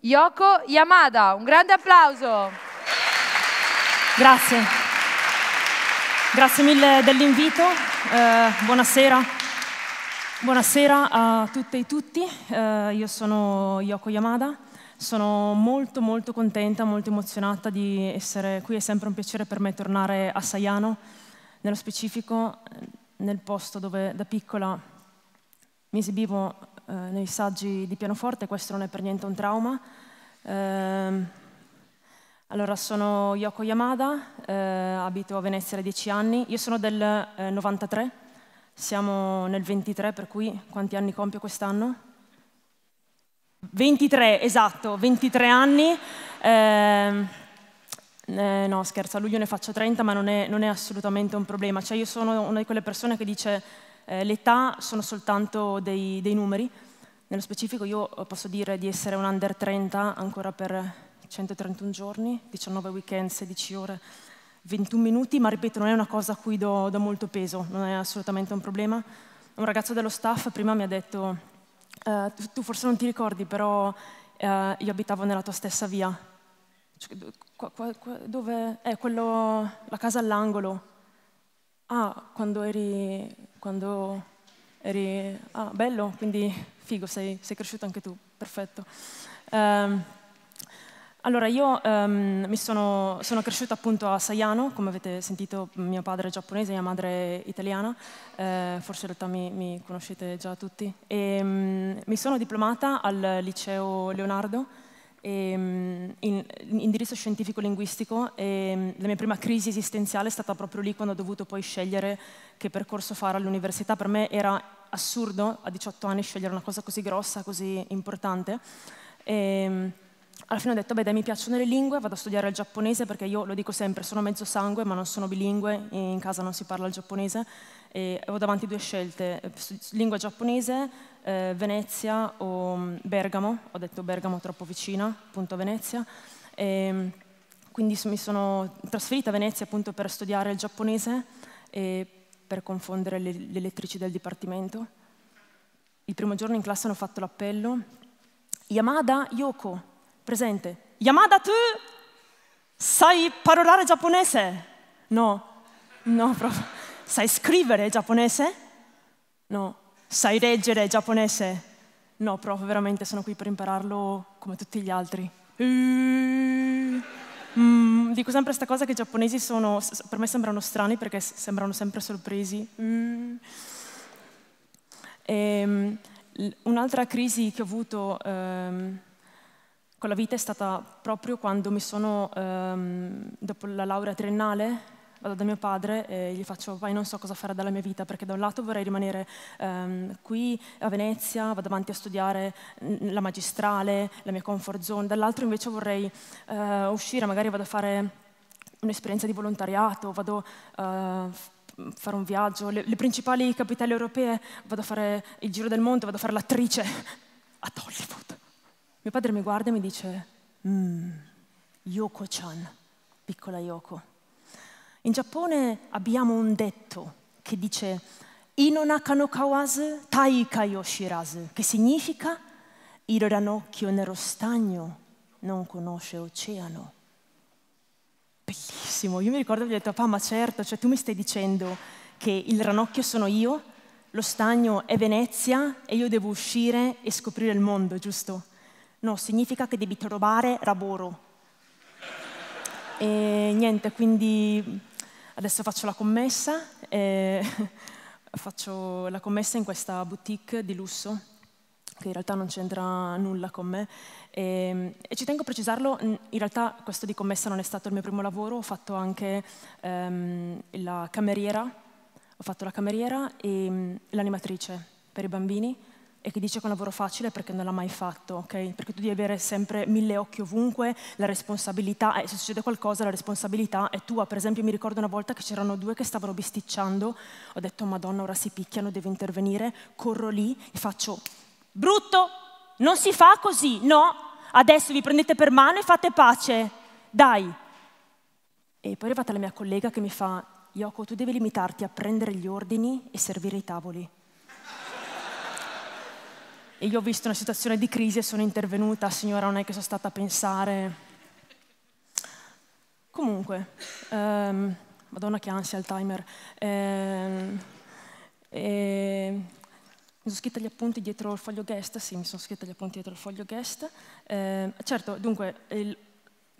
Yoko Yamada. Un grande applauso. Grazie. Grazie mille dell'invito. Eh, buonasera. buonasera. a tutte e tutti. Eh, io sono Yoko Yamada. Sono molto molto contenta, molto emozionata di essere qui. È sempre un piacere per me tornare a Saiano, nello specifico nel posto dove da piccola mi esibivo eh, nei saggi di pianoforte, questo non è per niente un trauma. Eh, allora, sono Yoko Yamada, eh, abito a Venezia da dieci anni, io sono del 93, eh, siamo nel 23, per cui quanti anni compio quest'anno? 23, esatto, 23 anni. Ehm, eh, no, scherzo, a luglio ne faccio 30, ma non è, non è assolutamente un problema. Cioè, io sono una di quelle persone che dice eh, l'età sono soltanto dei, dei, numeri, nello specifico io eh, posso dire di essere un under 30 ancora per 131 giorni, 19 weekend, 16 ore, 21 minuti, ma ripeto non è una cosa a cui do, do molto peso, non è assolutamente un problema. Un ragazzo dello staff prima mi ha detto, eh, tu, tu forse non ti ricordi, però eh, io abitavo nella tua stessa via. Cioè, dove? è eh, quello, la casa all'angolo, Ah, quando eri, quando eri... Ah, bello, quindi figo, sei, sei cresciuto anche tu, perfetto. Um, allora, io um, sono, sono, cresciuta appunto a Saiano, come avete sentito mio padre è giapponese, mia madre è italiana, eh, forse in realtà mi, mi, conoscete già tutti. E, um, mi sono diplomata al liceo Leonardo, Ehm, in, indirizzo scientifico-linguistico e ehm, la mia prima crisi esistenziale è stata proprio lì quando ho dovuto poi scegliere che percorso fare all'università. Per me era assurdo a 18 anni scegliere una cosa così grossa, così importante. E, ehm, alla fine ho detto, beh dai, mi piacciono le lingue, vado a studiare il giapponese perché io lo dico sempre, sono mezzo sangue ma non sono bilingue, in casa non si parla il giapponese e avevo davanti due scelte, eh, lingua giapponese eh, Venezia o mm, Bergamo, ho detto Bergamo troppo vicina, appunto a Venezia. E, ehm, quindi mi sono trasferita a Venezia appunto per studiare il giapponese e per confondere le, le lettrici del dipartimento. Il primo giorno in classe hanno fatto l'appello. Yamada Yoko, presente. Yamada tu sai parlare giapponese? No, no, proprio. Sai scrivere giapponese? No sai leggere giapponese? No, prof, veramente sono qui per impararlo come tutti gli altri. Mm, dico sempre questa cosa che i giapponesi sono, per me sembrano strani perché sembrano sempre sorpresi. E, ehm, un'altra crisi che ho avuto ehm, con la vita è stata proprio quando mi sono, ehm, dopo la laurea triennale, vado da mio padre e gli faccio, poi non so cosa fare della mia vita, perché da un lato vorrei rimanere ehm, qui a Venezia, vado avanti a studiare mm, la magistrale, la mia comfort zone, dall'altro invece vorrei eh, uscire, magari vado a fare un'esperienza di volontariato, vado a eh, fare un viaggio, le, le principali capitali europee, vado a fare il giro del mondo, vado a fare l'attrice ad Hollywood. Mio padre mi guarda e mi dice, mm, Yoko-chan, piccola Yoko, in Giappone abbiamo un detto che dice Inonaka no kawazu taika o che significa il ranocchio nello stagno non conosce oceano. Bellissimo, io mi ricordo che ho detto, papà ma certo, cioè tu mi stai dicendo che il ranocchio sono io, lo stagno è Venezia e io devo uscire e scoprire il mondo, giusto? No, significa che devi trovare lavoro. E niente, quindi adesso faccio la commessa, eh, faccio la commessa in questa boutique di lusso, che in realtà non c'entra nulla con me, e, ehm, e, ci tengo a precisarlo, in realtà questo di commessa non è stato il mio primo lavoro, ho fatto anche ehm, la cameriera, ho fatto la cameriera e mm, l'animatrice per i bambini, e che dice che è un lavoro facile perché non l'ha mai fatto, ok? Perché tu devi avere sempre mille occhi ovunque, la responsabilità, è, eh, se succede qualcosa la responsabilità è tua. Per esempio mi ricordo una volta che c'erano due che stavano bisticciando, ho detto madonna ora si picchiano, devo intervenire, corro lì e faccio brutto, non si fa così, no, adesso vi prendete per mano e fate pace, dai. E poi è arrivata la mia collega che mi fa, Yoko tu devi limitarti a prendere gli ordini e servire i tavoli e io ho visto una situazione di crisi e sono intervenuta, signora, non è che sono stata a pensare. Comunque, ehm, madonna che ansia il timer. Ehm, ehm, mi sono scritta gli appunti dietro il foglio guest, sì, mi sono scritta gli appunti dietro il foglio guest. Ehm, certo, dunque, il,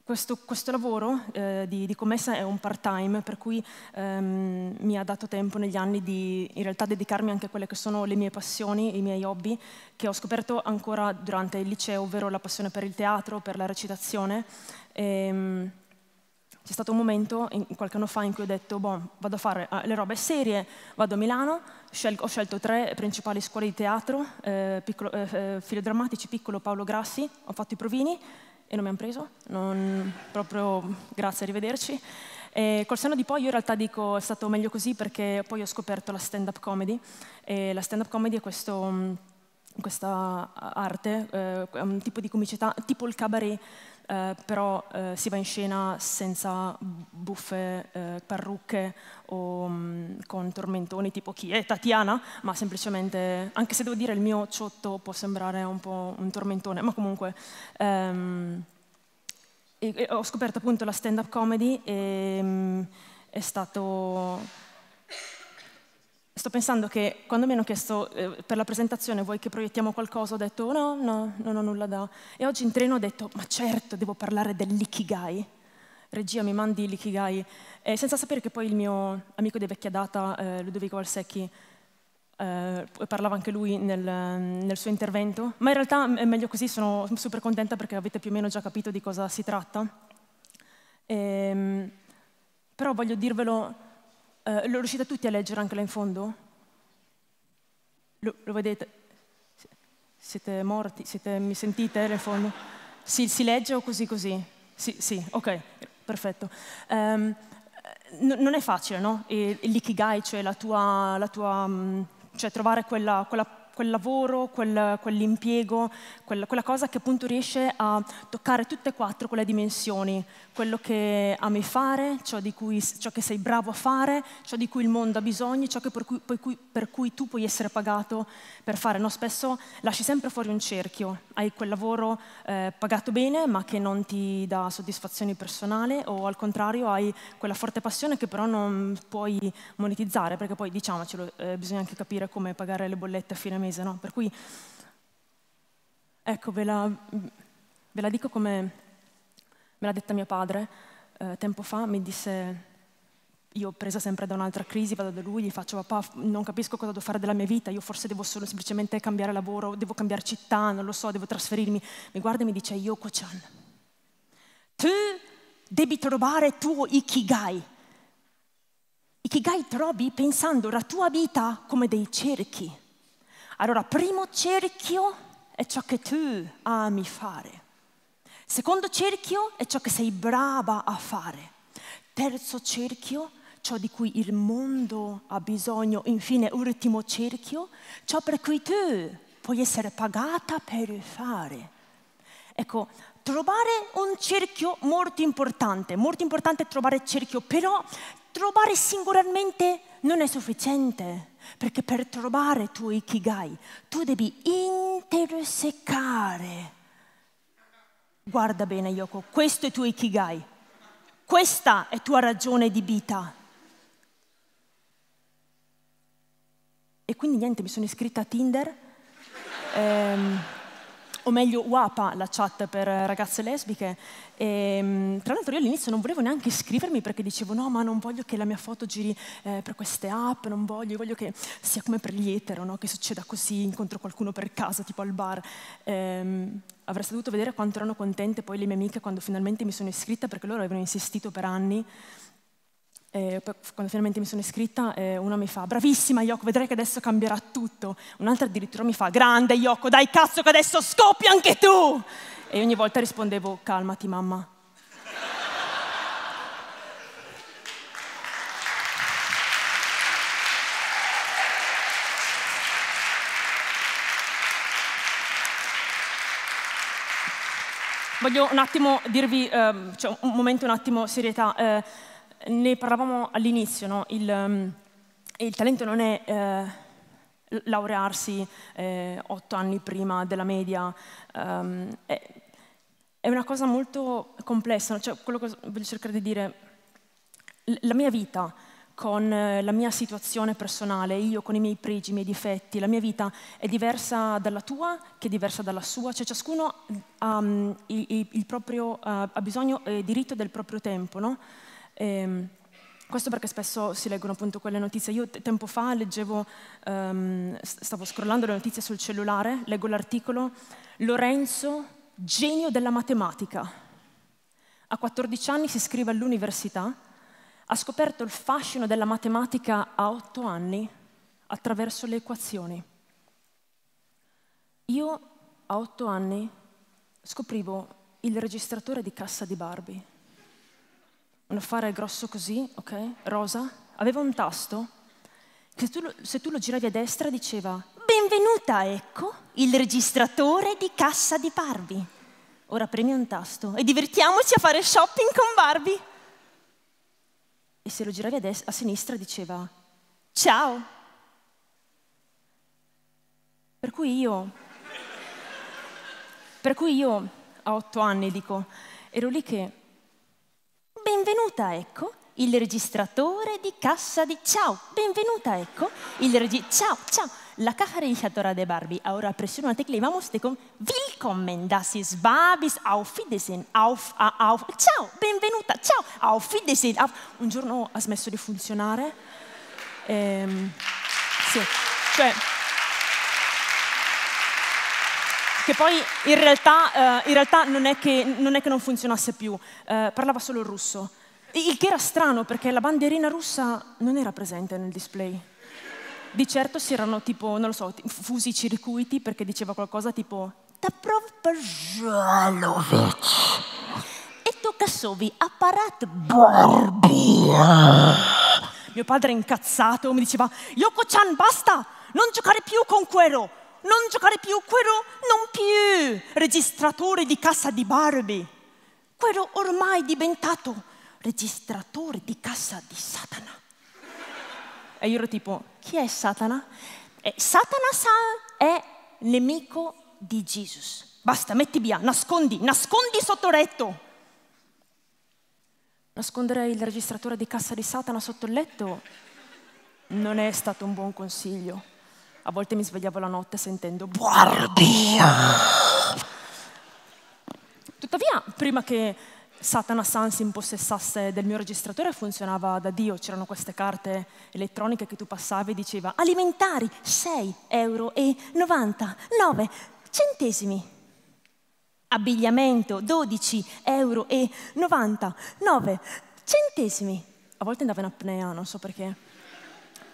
questo, questo, lavoro eh, di, di, commessa è un part-time, per cui ehm, mi ha dato tempo negli anni di in realtà dedicarmi anche a quelle che sono le mie passioni, i miei hobby, che ho scoperto ancora durante il liceo, ovvero la passione per il teatro, per la recitazione. Ehm, c'è stato un momento, in, qualche anno fa, in cui ho detto, boh, vado a fare ah, le robe serie, vado a Milano, ho scelto tre principali scuole di teatro, eh, piccolo, eh, eh filodrammatici, piccolo Paolo Grassi, ho fatto i provini, e non mi hanno preso, non, proprio grazie, arrivederci. E col senno di poi io in realtà dico è stato meglio così perché poi ho scoperto la stand-up comedy e la stand-up comedy è questo, mm, questa arte, eh, è un tipo di comicità, tipo il cabaret, eh, però eh, si va in scena senza buffe eh, parrucche o mh, mm, con tormentoni tipo chi è Tatiana, ma semplicemente, anche se devo dire il mio ciotto può sembrare un po' un tormentone, ma comunque... Ehm, e, e ho scoperto appunto la stand-up comedy e mh, mm, è stato Sto pensando che quando mi hanno chiesto eh, per la presentazione vuoi che proiettiamo qualcosa, ho detto oh, no, no, non ho nulla da... E oggi in treno ho detto ma certo, devo parlare dell'ikigai. Regia, mi mandi l'ikigai. E senza sapere che poi il mio amico di vecchia data, eh, Ludovico Valsecchi, eh, parlava anche lui nel, nel, suo intervento. Ma in realtà è meglio così, sono super contenta perché avete più o meno già capito di cosa si tratta. E, ehm, però voglio dirvelo Uh, lo riuscite tutti a leggere anche là in fondo? Lo, lo vedete? Siete morti? Siete, mi sentite là in fondo? Si, si, legge o così così? Sì, sì ok, perfetto. Um, non è facile, no? E, l'ikigai, cioè, la tua, la tua, cioè trovare quella, quella quel lavoro, quel, quell'impiego, quella, quella, cosa che appunto riesce a toccare tutte e quattro quelle dimensioni, quello che ami fare, ciò, di cui, ciò che sei bravo a fare, ciò di cui il mondo ha bisogno, ciò per cui, per, cui, per cui, tu puoi essere pagato per fare. No, spesso lasci sempre fuori un cerchio, hai quel lavoro eh, pagato bene ma che non ti dà soddisfazione personale o al contrario hai quella forte passione che però non puoi monetizzare perché poi diciamocelo, eh, bisogna anche capire come pagare le bollette a fine mese mese, no? Per cui, ecco, ve la, ve la dico come me l'ha detta mio padre eh, tempo fa, mi disse, io presa sempre da un'altra crisi, vado da lui, gli faccio papà, non capisco cosa devo fare della mia vita, io forse devo solo semplicemente cambiare lavoro, devo cambiare città, non lo so, devo trasferirmi. Mi guarda e mi dice, Yoko-chan, tu devi trovare tuo ikigai. Ikigai trovi pensando la tua vita come dei cerchi allora, primo cerchio è ciò che tu ami fare. Secondo cerchio è ciò che sei brava a fare. Terzo cerchio, ciò di cui il mondo ha bisogno. Infine, ultimo cerchio, ciò per cui tu puoi essere pagata per fare. Ecco, trovare un cerchio molto importante, molto importante trovare il cerchio, però trovare singolarmente non è sufficiente perché per trovare il tuo ikigai tu devi intersecare. Guarda bene Yoko, questo è il tuo ikigai. Questa è tua ragione di vita. E quindi niente, mi sono iscritta a Tinder, ehm, o meglio WAPA, la chat per ragazze lesbiche, e, ehm, tra l'altro io all'inizio non volevo neanche iscrivermi perché dicevo no, ma non voglio che la mia foto giri eh, per queste app, non voglio, voglio che sia come per gli etero, no? che succeda così, incontro qualcuno per casa tipo al bar. E, ehm, avreste dovuto vedere quanto erano contente poi le mie amiche quando finalmente mi sono iscritta, perché loro avevano insistito per anni. E eh, quando finalmente mi sono iscritta, eh, una mi fa bravissima Yoko, vedrai che adesso cambierà tutto. Un'altra addirittura mi fa grande Yoko, dai cazzo che adesso scoppi anche tu! E ogni volta rispondevo, calmati mamma. Voglio un attimo dirvi, ehm, cioè un momento, un attimo serietà. Eh, ne parlavamo all'inizio, no? il, um, il, talento non è eh, laurearsi eh, otto anni prima della media, um, è, è una cosa molto complessa, cioè quello che voglio cercare di dire, la mia vita con eh, la mia situazione personale, io con i miei pregi, i miei difetti, la mia vita è diversa dalla tua, che è diversa dalla sua, cioè ciascuno ha um, il, proprio, eh, ha bisogno eh, e diritto del proprio tempo, no? E, ehm, questo perché spesso si leggono appunto quelle notizie. Io tempo fa leggevo, um, stavo scrollando le notizie sul cellulare, leggo l'articolo, Lorenzo genio della matematica. A 14 anni si iscrive all'università, ha scoperto il fascino della matematica a 8 anni attraverso le equazioni. Io a 8 anni scoprivo il registratore di cassa di Barbie. Un affare grosso così, ok? Rosa. Aveva un tasto che se tu, se tu lo giravi a destra diceva benvenuta, ecco, il registratore di cassa di Barbie. Ora premi un tasto e divertiamoci a fare shopping con Barbie. E se lo giravi a, a sinistra diceva, ciao. Per cui io, per cui io a otto anni dico, ero lì che, benvenuta, ecco, il registratore di cassa di ciao, benvenuta, ecco, il registratore, ciao, ciao. Lacacharichatora de Barbie. Ahora presiona una tecla y vamos de con Willkommen, das ist Babis, auf Wiedersehen, auf, auf, ciao, benvenuta, ciao, auf Wiedersehen. Auf. Un giorno ha smesso di funzionare. Ehm, sì, cioè... che poi in realtà, uh, in realtà non, è che, non, è che, non funzionasse più, uh, parlava solo il russo, il che era strano perché la bandierina russa non era presente nel display. Di certo si erano tipo, non lo so, fusi i circuiti perché diceva qualcosa tipo Taprovpajalovic e Tokassovi, apparat Barbie. Eh. Mio padre incazzato mi diceva Yoko-chan basta, non giocare più con quello, non giocare più quello, non più registratore di cassa di Barbie. Quello ormai è diventato registratore di cassa di Satana. E io ero tipo chi è Satana? Eh, Satana è nemico di Gesù. Basta, metti via, nascondi, nascondi sotto letto. Nascondere il registratore di cassa di Satana sotto il letto non è stato un buon consiglio. A volte mi svegliavo la notte sentendo Guardia! Tuttavia, prima che Satana Sun si impossessasse del mio registratore funzionava da Dio, c'erano queste carte elettroniche che tu passavi e diceva alimentari 6 euro e 99 centesimi, abbigliamento 12 euro e 99 centesimi. A volte andavo in apnea, non so perché.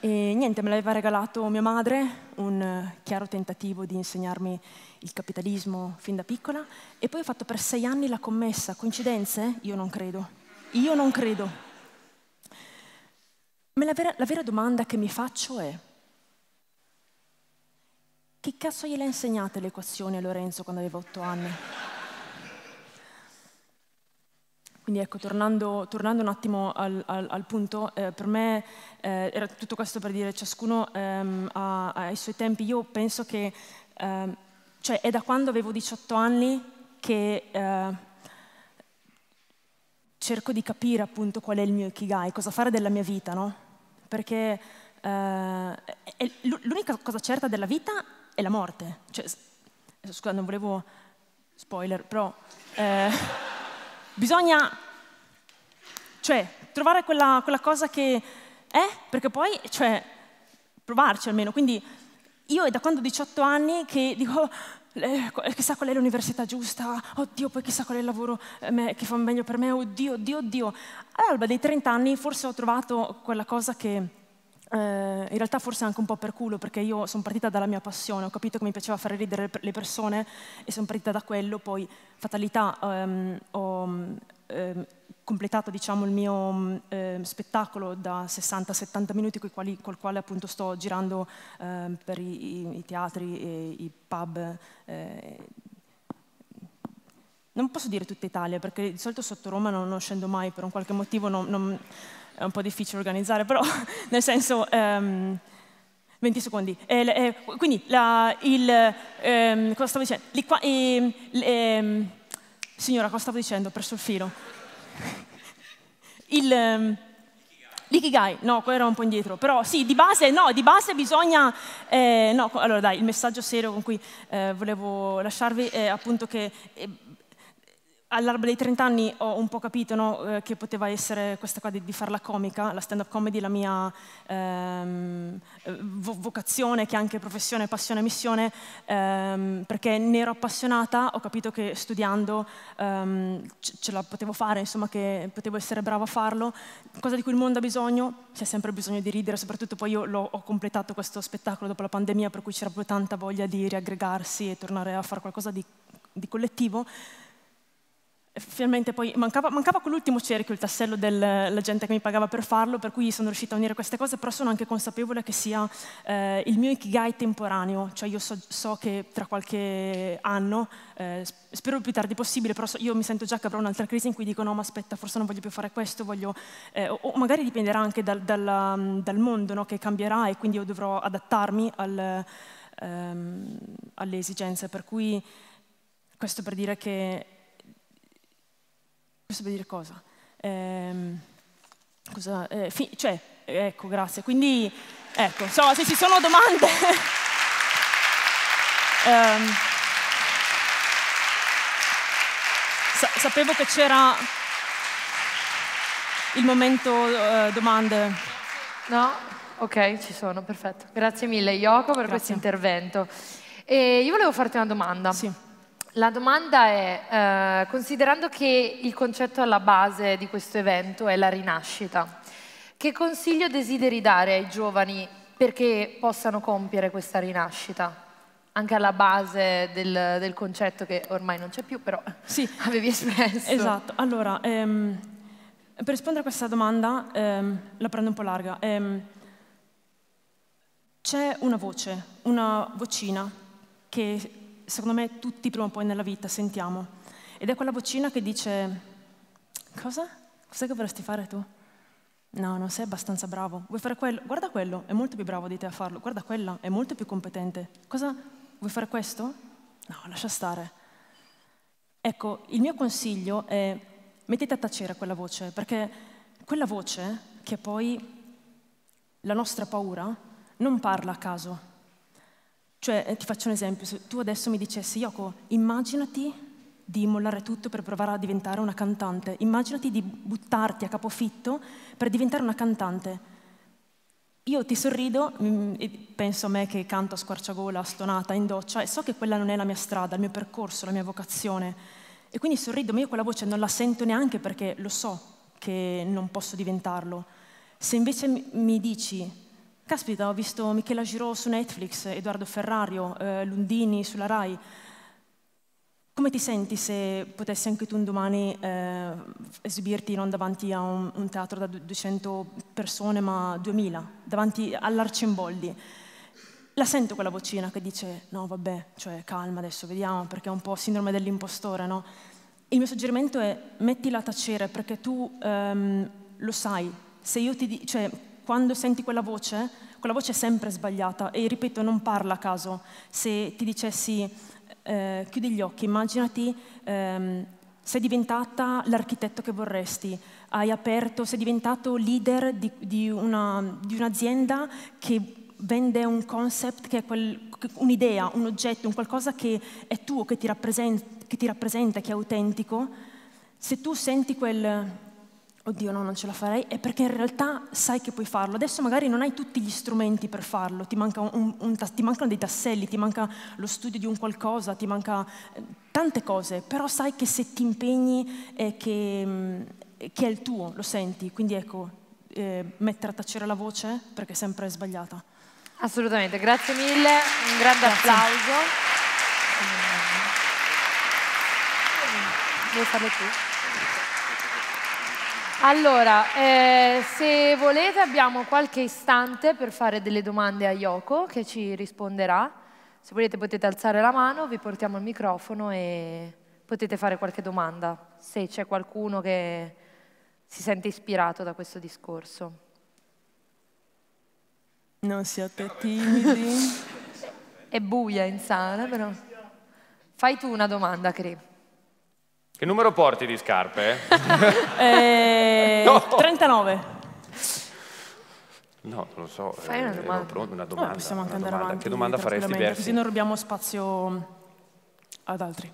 E niente, me l'aveva regalato mia madre, un eh, chiaro tentativo di insegnarmi il capitalismo fin da piccola, e poi ho fatto per sei anni la commessa. Coincidenze? Io non credo. Io non credo. La vera, la vera domanda che mi faccio è, che cazzo gliela insegnate l'equazione a Lorenzo quando aveva otto anni? Quindi ecco, tornando, tornando, un attimo al, al, al punto, eh, per me eh, era tutto questo per dire ciascuno ehm, ha, ha, i suoi tempi. Io penso che, ehm, cioè è da quando avevo 18 anni che eh, cerco di capire appunto qual è il mio ikigai, cosa fare della mia vita, no? Perché eh, l'unica cosa certa della vita è la morte. Cioè, scusa, non volevo spoiler, però... Eh, bisogna cioè, trovare quella, quella, cosa che è, perché poi, cioè, provarci almeno. Quindi io è da quando ho 18 anni che dico, eh, chissà qual è l'università giusta, oddio, poi chissà qual è il lavoro eh, che fa meglio per me, oddio, oddio, oddio. All'alba dei 30 anni forse ho trovato quella cosa che eh, in realtà forse anche un po' per culo, perché io sono partita dalla mia passione, ho capito che mi piaceva fare ridere le persone e sono partita da quello, poi fatalità, ehm, ho ehm, completato diciamo, il mio ehm, spettacolo da 60-70 minuti quali, col quale appunto sto girando ehm, per i, i, teatri e i pub. Eh, non posso dire tutta Italia, perché di solito sotto Roma non, non scendo mai, per un qualche motivo non, non è un po' difficile organizzare, però nel senso... Um, ehm, 20 secondi. Eh, eh, quindi, la, il, ehm, cosa stavo dicendo? Liqua, ehm, ehm, signora, cosa stavo dicendo? Ho perso il filo. Il, ehm, L'ikigai, no, qua era un po' indietro, però sì, di base, no, di base bisogna, eh, no, allora dai, il messaggio serio con cui eh, volevo lasciarvi è appunto che eh, all'alba dei 30 anni ho un po' capito no, eh, che poteva essere questa cosa di, di farla comica, la stand-up comedy, la mia ehm, vo vocazione, che è anche professione, passione e missione, ehm, perché ne ero appassionata, ho capito che studiando ehm, ce la potevo fare, insomma, che potevo essere brava a farlo, cosa di cui il mondo ha bisogno, c'è sempre bisogno di ridere, soprattutto poi io l'ho, ho completato questo spettacolo dopo la pandemia, per cui c'era proprio tanta voglia di riaggregarsi e tornare a fare qualcosa di, di collettivo, finalmente poi mancava, mancava quell'ultimo cerchio, il tassello della gente che mi pagava per farlo, per cui sono riuscita a unire queste cose, però sono anche consapevole che sia eh, il mio ikigai temporaneo, cioè io so, so che tra qualche anno, eh, spero il più tardi possibile, però so, io mi sento già che avrò un'altra crisi in cui dico no ma aspetta, forse non voglio più fare questo, voglio, eh, o, o, magari dipenderà anche dal, dal, mm, dal mondo no, che cambierà e quindi io dovrò adattarmi al, ehm, alle esigenze, per cui questo per dire che questo per dire cosa? Ehm, cosa eh, cioè, ecco, grazie. Quindi, ecco, so, se ci sono domande... ehm, sa sapevo che c'era il momento eh, domande. No? Ok, ci sono, perfetto. Grazie mille Yoko per questo intervento. E io volevo farti una domanda. Sì. La domanda è, eh, considerando che il concetto alla base di questo evento è la rinascita, che consiglio desideri dare ai giovani perché possano compiere questa rinascita? Anche alla base del, del concetto che ormai non c'è più, però sì. avevi espresso. Esatto, allora, ehm, per rispondere a questa domanda, ehm, la prendo un po' larga. Ehm, c'è una voce, una vocina che secondo me tutti prima o poi nella vita sentiamo. Ed è quella vocina che dice, cosa? Cos'è che vorresti fare tu? No, non sei abbastanza bravo. Vuoi fare quello? Guarda quello, è molto più bravo di te a farlo. Guarda quella, è molto più competente. Cosa? Vuoi fare questo? No, lascia stare. Ecco, il mio consiglio è mettete a tacere quella voce, perché quella voce, che è poi la nostra paura, non parla a caso cioè, eh, ti faccio un esempio, se tu adesso mi dicessi, Yoko, immaginati di mollare tutto per provare a diventare una cantante, immaginati di buttarti a capofitto per diventare una cantante. Io ti sorrido, mm, e penso a me che canto a squarciagola, stonata, in doccia, e so che quella non è la mia strada, il mio percorso, la mia vocazione. E quindi sorrido, ma io quella voce non la sento neanche perché lo so che non posso diventarlo. Se invece mi dici Caspita, ho visto Michela Giro su Netflix, Edoardo Ferrario, eh, Lundini sulla Rai. Come ti senti se potessi anche tu un domani eh, esibirti non davanti a un, un, teatro da 200 persone ma 2000, davanti all'Arcimboldi? La sento quella vocina che dice no vabbè, cioè calma adesso vediamo perché è un po' sindrome dell'impostore, no? Il mio suggerimento è mettila a tacere perché tu ehm, lo sai, se io ti dico, cioè quando senti quella voce, quella voce è sempre sbagliata e ripeto, non parla a caso. Se ti dicessi eh, chiudi gli occhi, immaginati ehm, sei diventata l'architetto che vorresti, hai aperto, sei diventato leader di, di, una, di un'azienda che vende un concept che è quel, un'idea, un oggetto, un qualcosa che è tuo, che ti, che ti rappresenta, che è autentico. Se tu senti quel, oddio no, non ce la farei, è perché in realtà sai che puoi farlo. Adesso magari non hai tutti gli strumenti per farlo, ti, manca un, un, ti mancano dei tasselli, ti manca lo studio di un qualcosa, ti manca eh, tante cose, però sai che se ti impegni è che, mm, che è il tuo, lo senti. Quindi ecco, eh, mettere a tacere la voce perché è sempre sbagliata. Assolutamente, grazie mille, un grande grazie. applauso. Vuoi farlo tu? Allora, eh, se volete abbiamo qualche istante per fare delle domande a Yoko che ci risponderà. Se volete potete alzare la mano, vi portiamo il microfono e potete fare qualche domanda, se c'è qualcuno che si sente ispirato da questo discorso. Non siate timidi. È buia in sala, però. Fai tu una domanda, Cri. Che numero porti di scarpe? eh, no. 39. No, non lo so. Fai una eh, domanda. Pronto, una ah, domanda, no, possiamo anche andare domanda. avanti. Che domanda faresti, Berti? Così non rubiamo spazio ad altri.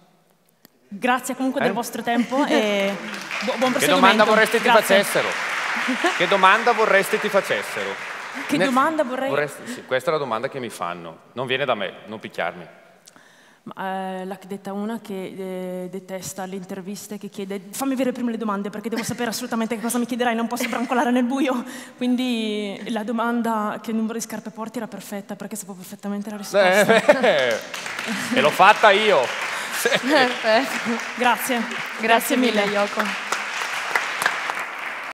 Grazie comunque eh? del vostro tempo e buon proseguimento. Che domanda vorresti ti facessero? Che domanda vorresti ti facessero? Che domanda vorrei... vorresti... Sì, questa è la domanda che mi fanno. Non viene da me, non picchiarmi eh, l'ha detta una che eh, detesta le interviste, che chiede fammi avere prima le domande perché devo sapere assolutamente che cosa mi chiederai, non posso brancolare nel buio. Quindi la domanda che numero di scarpe porti era perfetta perché sapevo perfettamente la risposta. Eh, e l'ho fatta io. Grazie. Grazie. Grazie mille, Yoko.